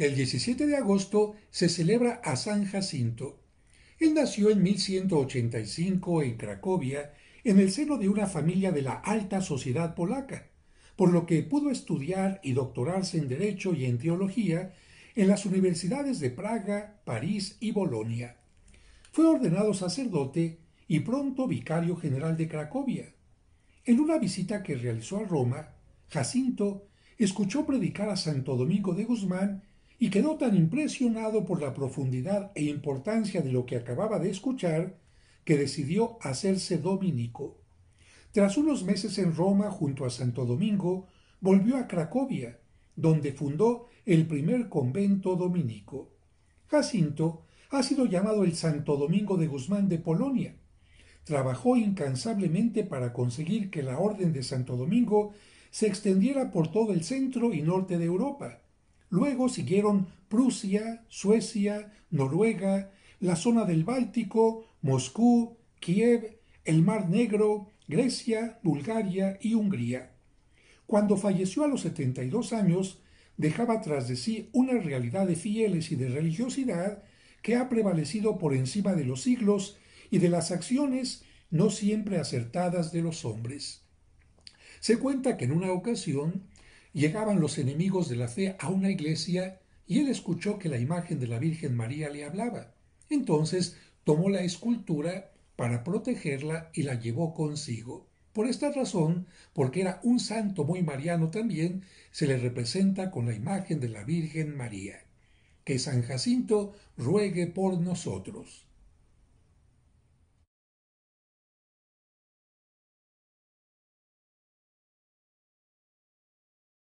El 17 de agosto se celebra a San Jacinto. Él nació en 1185 en Cracovia, en el seno de una familia de la alta sociedad polaca, por lo que pudo estudiar y doctorarse en Derecho y en Teología en las universidades de Praga, París y Bolonia. Fue ordenado sacerdote y pronto vicario general de Cracovia. En una visita que realizó a Roma, Jacinto escuchó predicar a Santo Domingo de Guzmán y quedó tan impresionado por la profundidad e importancia de lo que acababa de escuchar que decidió hacerse dominico. Tras unos meses en Roma junto a Santo Domingo, volvió a Cracovia, donde fundó el primer convento dominico. Jacinto ha sido llamado el Santo Domingo de Guzmán de Polonia. Trabajó incansablemente para conseguir que la Orden de Santo Domingo se extendiera por todo el centro y norte de Europa, Luego siguieron Prusia, Suecia, Noruega, la zona del Báltico, Moscú, Kiev, el Mar Negro, Grecia, Bulgaria y Hungría. Cuando falleció a los 72 años, dejaba tras de sí una realidad de fieles y de religiosidad que ha prevalecido por encima de los siglos y de las acciones no siempre acertadas de los hombres. Se cuenta que en una ocasión Llegaban los enemigos de la fe a una iglesia y él escuchó que la imagen de la Virgen María le hablaba. Entonces tomó la escultura para protegerla y la llevó consigo. Por esta razón, porque era un santo muy mariano también, se le representa con la imagen de la Virgen María. Que San Jacinto ruegue por nosotros.